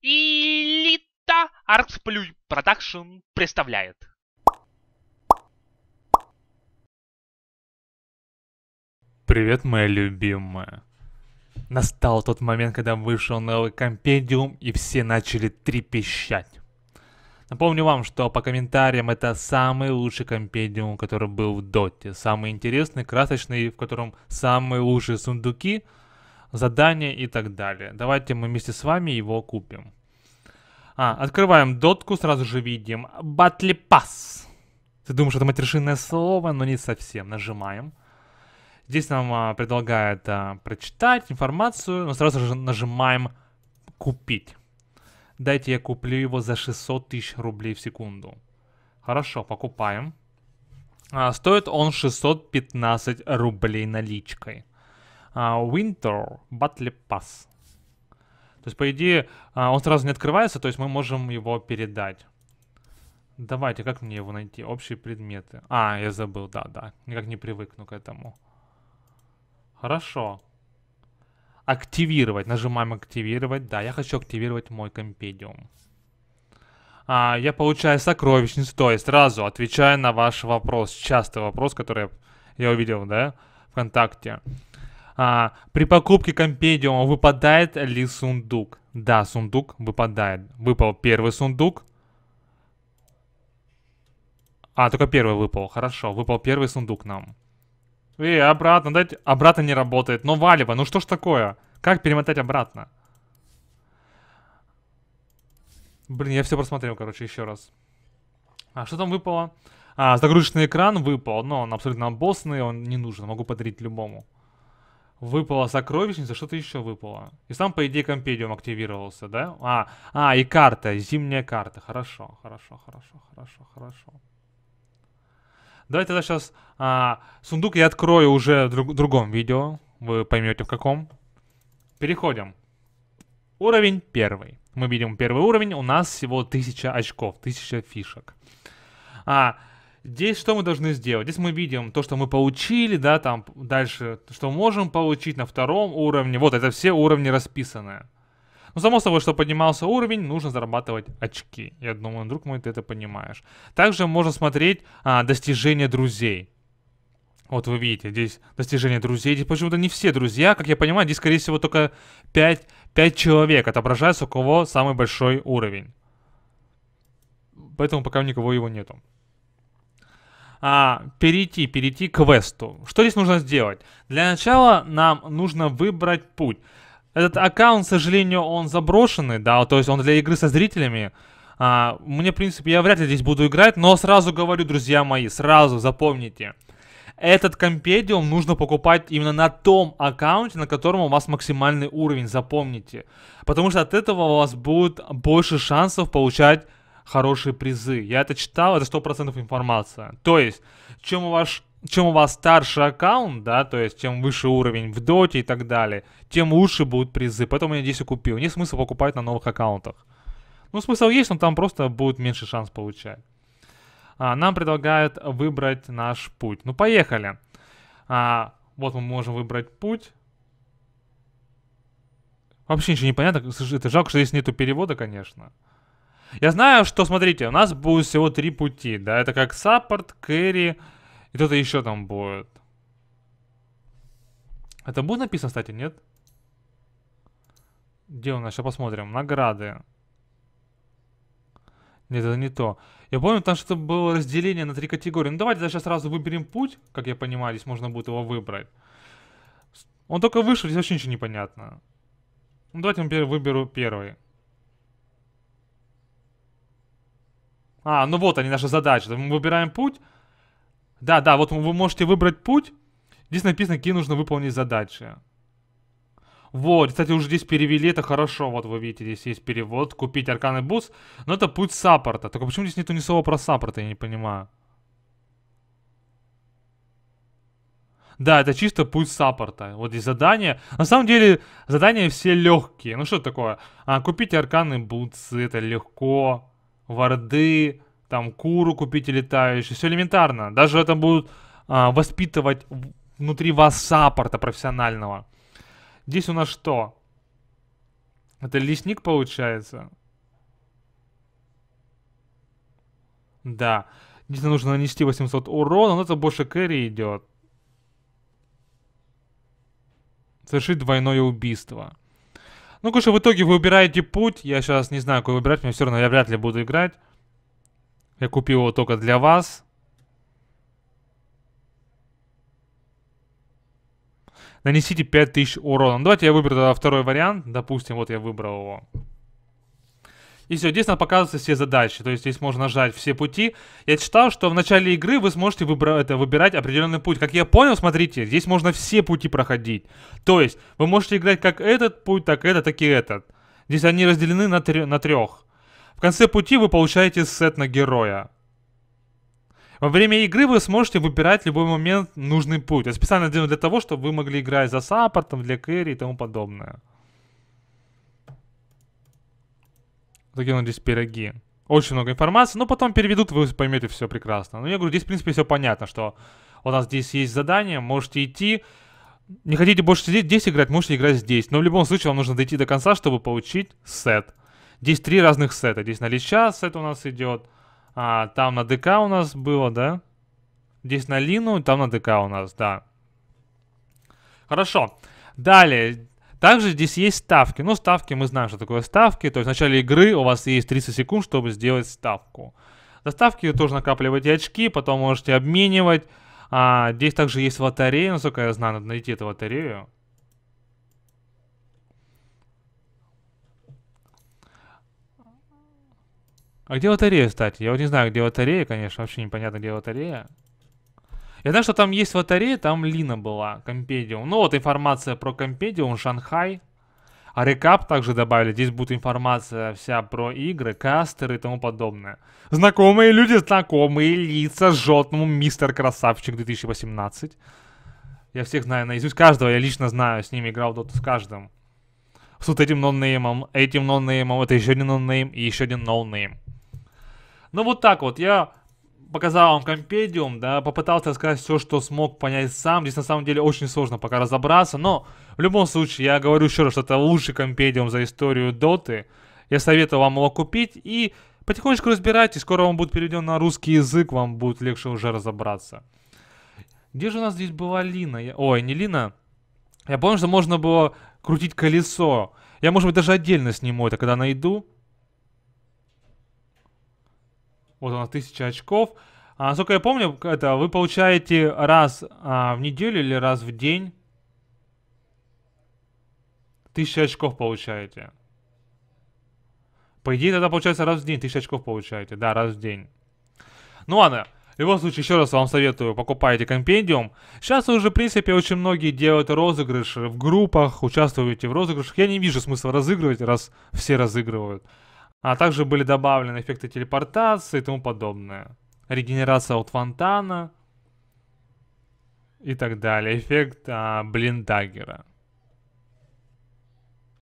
Элита Артсплюй Продакшн представляет. Привет, моя любимая. Настал тот момент, когда вышел новый компендиум и все начали трепещать. Напомню вам, что по комментариям это самый лучший компендиум, который был в Доте. Самый интересный, красочный, в котором самые лучшие сундуки – задание и так далее. Давайте мы вместе с вами его купим. А, открываем дотку, сразу же видим Battle Pass. Ты думаешь, это матершинное слово, но не совсем. Нажимаем. Здесь нам а, предлагает а, прочитать информацию, но сразу же нажимаем «Купить». Дайте я куплю его за 600 тысяч рублей в секунду. Хорошо, покупаем. А, стоит он 615 рублей наличкой. А, Winter Battle Pass. То есть, по идее, а, он сразу не открывается, то есть мы можем его передать. Давайте, как мне его найти? Общие предметы. А, я забыл, да-да. Никак не привыкну к этому. Хорошо. Активировать. Нажимаем активировать. Да, я хочу активировать мой компедиум. А, я получаю сокровищницу. То есть сразу отвечаю на ваш вопрос. Частый вопрос, который я увидел, да, ВКонтакте. А, при покупке компедиума выпадает ли сундук? Да, сундук выпадает. Выпал первый сундук. А, только первый выпал. Хорошо, выпал первый сундук нам. И обратно, дайте... Обратно не работает. Но валево, ну что ж такое? Как перемотать обратно? Блин, я все просмотрел, короче, еще раз. А что там выпало? А, загрузочный экран выпал, но он абсолютно обоссанный, он не нужен, могу подарить любому. Выпала сокровищница, что-то еще выпало. И сам, по идее, компедиум активировался, да? А, а, и карта, зимняя карта. Хорошо, хорошо, хорошо, хорошо, хорошо. Давайте тогда сейчас а, сундук я открою уже в друг, другом видео. Вы поймете в каком. Переходим. Уровень первый. Мы видим первый уровень. У нас всего 1000 очков, 1000 фишек. А, Здесь что мы должны сделать? Здесь мы видим то, что мы получили, да, там дальше, что можем получить на втором уровне. Вот, это все уровни расписаны. Ну, само собой, что поднимался уровень, нужно зарабатывать очки. Я думаю, друг мой, ты это понимаешь. Также можно смотреть а, достижения друзей. Вот вы видите, здесь достижения друзей. Здесь почему-то не все друзья. Как я понимаю, здесь, скорее всего, только 5, 5 человек отображаются, у кого самый большой уровень. Поэтому пока у никого его нету а, перейти, перейти к квесту. Что здесь нужно сделать? Для начала нам нужно выбрать путь. Этот аккаунт, к сожалению, он заброшенный, да, то есть он для игры со зрителями. А, мне, в принципе, я вряд ли здесь буду играть, но сразу говорю, друзья мои, сразу запомните. Этот компедиум нужно покупать именно на том аккаунте, на котором у вас максимальный уровень, запомните. Потому что от этого у вас будет больше шансов получать хорошие призы. Я это читал, это 100% информация. То есть, чем у вас чем у вас старший аккаунт, да, то есть чем выше уровень в доте и так далее, тем лучше будут призы. Поэтому я здесь и купил. Нет смысла покупать на новых аккаунтах. Ну, смысл есть, но там просто будет меньше шанс получать. А, нам предлагают выбрать наш путь. Ну, поехали. А, вот мы можем выбрать путь. Вообще ничего не понятно. Это жалко, что здесь нету перевода, конечно. Я знаю, что, смотрите, у нас будет всего три пути, да? Это как саппорт, кэри и кто-то еще там будет. Это будет написано, кстати, нет? Где у нас? Сейчас посмотрим. Награды. Нет, это не то. Я помню, там что-то было разделение на три категории. Ну давайте сейчас сразу выберем путь, как я понимаю, здесь можно будет его выбрать. Он только вышел, здесь вообще ничего не понятно. Ну давайте я выберу первый. А, ну вот они, наша задача. Мы выбираем путь. Да, да, вот вы можете выбрать путь. Здесь написано, какие нужно выполнить задачи. Вот, кстати, уже здесь перевели, это хорошо. Вот вы видите, здесь есть перевод. Купить арканы бус. Но это путь саппорта. Только почему здесь нету ни слова про саппорта, я не понимаю. Да, это чисто путь саппорта. Вот здесь задание. На самом деле, задания все легкие. Ну что такое? А, купить арканы бутсы, это легко варды, там куру купить купите летающие, все элементарно. Даже это будут а, воспитывать внутри вас саппорта профессионального. Здесь у нас что? Это лесник получается? Да. Здесь нужно нанести 800 урона, но это больше кэри идет. Совершить двойное убийство. Ну, конечно, в итоге вы убираете путь. Я сейчас не знаю, какой выбирать. Мне все равно я вряд ли буду играть. Я купил его только для вас. Нанесите 5000 урона. Ну, давайте я выберу тогда второй вариант. Допустим, вот я выбрал его. И все, здесь нам показываются все задачи. То есть здесь можно нажать все пути. Я читал, что в начале игры вы сможете выбра- это, выбирать определенный путь. Как я понял, смотрите, здесь можно все пути проходить. То есть вы можете играть как этот путь, так этот, так и этот. Здесь они разделены на, тр- на трех. В конце пути вы получаете сет на героя. Во время игры вы сможете выбирать в любой момент нужный путь. Я специально делаю для того, чтобы вы могли играть за саппортом, для кэри и тому подобное. Закинулись пироги. Очень много информации, но потом переведут, вы поймете все прекрасно. Но я говорю, здесь, в принципе, все понятно, что у нас здесь есть задание, можете идти. Не хотите больше сидеть здесь играть, можете играть здесь. Но в любом случае вам нужно дойти до конца, чтобы получить сет. Здесь три разных сета. Здесь на Лича сет у нас идет. А, там на ДК у нас было, да? Здесь на Лину, там на ДК у нас, да. Хорошо. Далее. Также здесь есть ставки. Ну, ставки, мы знаем, что такое ставки. То есть в начале игры у вас есть 30 секунд, чтобы сделать ставку. За ставки вы тоже накапливаете очки, потом можете обменивать. А, здесь также есть лотерея, насколько я знаю, надо найти эту лотерею. А где лотерея, кстати? Я вот не знаю, где лотерея, конечно, вообще непонятно, где лотерея. Я знаю, что там есть лотерея, там Лина была, Компедиум. Ну вот информация про Компедиум, Шанхай. А рекап также добавили. Здесь будет информация вся про игры, кастеры и тому подобное. Знакомые люди, знакомые лица, жжетному мистер красавчик 2018. Я всех знаю наизусть, каждого я лично знаю, с ними играл доту с каждым. С вот этим ноннеймом, этим ноннеймом, это еще один ноннейм и еще один ноннейм. Ну вот так вот, я показал вам компедиум, да, попытался рассказать все, что смог понять сам. Здесь на самом деле очень сложно пока разобраться, но в любом случае я говорю еще раз, что это лучший компедиум за историю Доты. Я советую вам его купить и потихонечку разбирайтесь, скоро он будет переведен на русский язык, вам будет легче уже разобраться. Где же у нас здесь была Лина? Я... Ой, не Лина. Я помню, что можно было крутить колесо. Я, может быть, даже отдельно сниму это, когда найду. Вот у нас 1000 очков. А, насколько я помню, это вы получаете раз а, в неделю или раз в день 1000 очков получаете. По идее, тогда получается раз в день 1000 очков получаете. Да, раз в день. Ну ладно. В любом случае, еще раз вам советую, покупайте компендиум. Сейчас уже, в принципе, очень многие делают розыгрыши в группах, участвуете в розыгрышах. Я не вижу смысла разыгрывать, раз все разыгрывают. А также были добавлены эффекты телепортации и тому подобное. Регенерация от фонтана и так далее. Эффект а, блиндагера.